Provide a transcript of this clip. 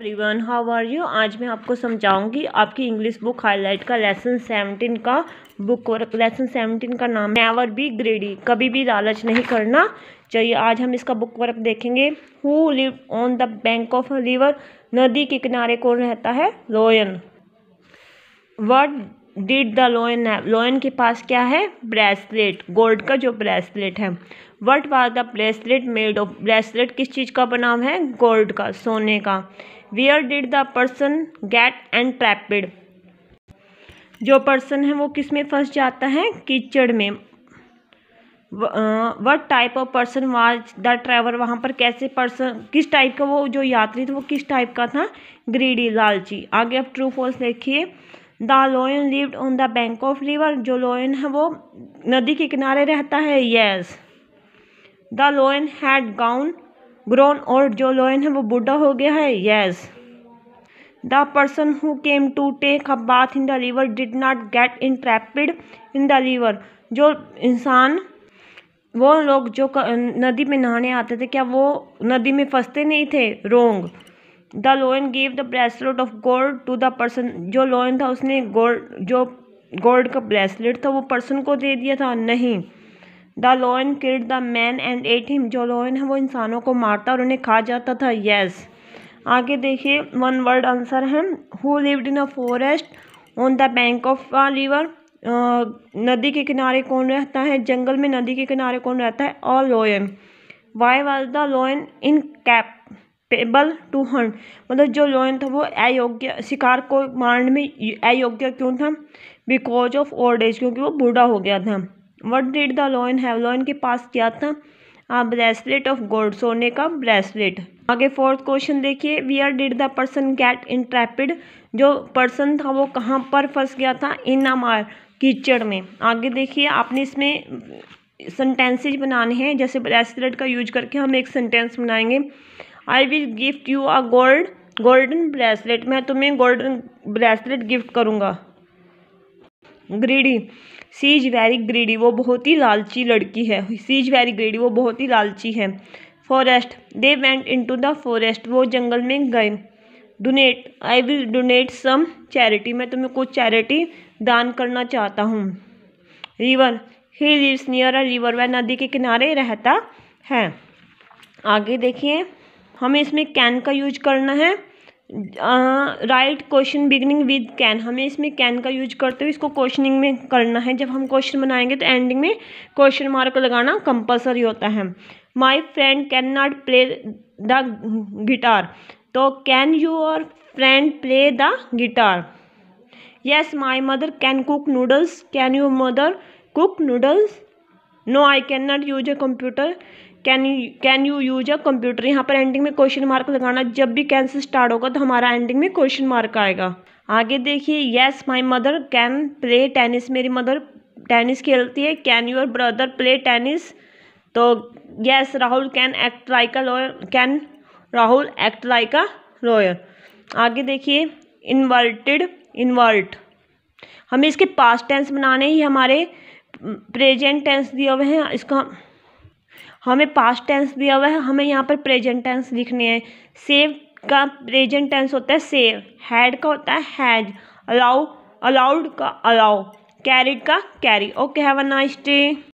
everyone how are you आज मैं आपको समझाऊंगी आपकी इंग्लिश बुक हाईलाइट का लेसन सेवनटीन का बुक और लेसन सेवनटीन का नाम नेवर बी ग्रेडी कभी भी लालच नहीं करना चाहिए आज हम इसका बुक वर्क देखेंगे who live on the bank of river नदी के किनारे कौन रहता है lion word did the lion है लोयन के पास क्या है ब्रेसलेट गोल्ड का जो ब्रेसलेट है what was the bracelet made of bracelet किस चीज़ का बना है गोल्ड का सोने का where did the person get and trapped जो पर्सन है वो किस में फंस जाता है कीचड़ में what type of person was the travel वहाँ पर कैसे पर्सन किस टाइप का वो जो यात्री था वो किस टाइप का था ग्रीडी लालची आगे आप ट्रू फॉल्स देखिए the lion lived on the bank of river जो लोयन है वो नदी के किनारे रहता है yes the lion had gown grown और जो लोयन है वो बूढ़ा हो गया है yes the person who came to take a bath in the river did not get in trapped in the river जो इंसान वो लोग जो नदी में नहाने आते थे क्या वो नदी में फंसते नहीं थे wrong the lion gave the bracelet of gold to the person जो लोयन था उसने गोल्ड जो गोल्ड का ब्रेसलेट था वो पर्सन को दे दिया था नहीं the lion killed the man and ate him जो लोयन है वो इंसानों को मारता और उन्हें खा जाता था यस आगे देखिए वन वर्ड आंसर है who lived in a forest on the bank of a river नदी के किनारे कौन रहता है जंगल में नदी के किनारे कौन रहता है और lion why was the lion incapable to hunt मतलब जो लॉयन था वो अयोग्य शिकार को मारने में अयोग्य क्यों था बिकॉज ऑफ ओल्ड एज क्योंकि वो बूढ़ा हो गया था what did the lion have lion के पास क्या था आ ब्रेसलेट ऑफ गोल्ड सोने का ब्रेसलेट आगे फोर्थ क्वेश्चन देखिए where did the person get trapped जो पर्सन था वो कहाँ पर फंस गया था इन अमार कीचड़ में आगे देखिए आपने इसमें सेंटेंसेज बनाने हैं जैसे ब्रेसलेट का यूज करके हम एक सेंटेंस बनाएंगे I will gift you a gold golden bracelet मैं तुम्हें गोल्डन ब्रेसलेट गिफ्ट करूँगा greedy she is very greedy वो बहुत ही लालची लड़की है सी इज वेरी ग्रीडी वो बहुत ही लालची है forest they went into the forest वो जंगल में गए donate I will donate some charity मैं तुम्हें कुछ चैरिटी दान करना चाहता हूँ river he lives near a river वह नदी के किनारे रहता है आगे देखिए हमें इसमें कैन का यूज करना है right question beginning with can हमें इसमें कैन का यूज करते हुए इसको क्वेश्चनिंग में करना है जब हम क्वेश्चन बनाएंगे तो एंडिंग में क्वेश्चन मार्क लगाना कंपलसरी होता है my friend can not play the guitar तो कैन यू और friend play the guitar yes my mother can cook noodles can you mother cook noodles no I can not use a computer can you can you use a computer यहाँ पर ending में question mark लगाना जब भी can say start होगा तो हमारा ending में क्वेश्चन मार्क आएगा आगे देखिए yes my mother can play tennis मेरी मदर टेनिस खेलती है can your brother play tennis तो yes Rahul can act like a lawyer can Rahul act like a lawyer आगे देखिए इन्वर्टेड इन्वर्ट हमें इसके पास्ट टेंस बनाने ही हमारे प्रेजेंट टेंस दिया हुआ है इसका हमें पास्ट टेंस दिया हुआ है हमें यहाँ पर प्रेजेंट टेंस लिखने हैं सेव का प्रेजेंट टेंस होता है सेव हैड का होता है हैज अलाउ अलाउड का अलाउ कैरिड का carry okay have a nice day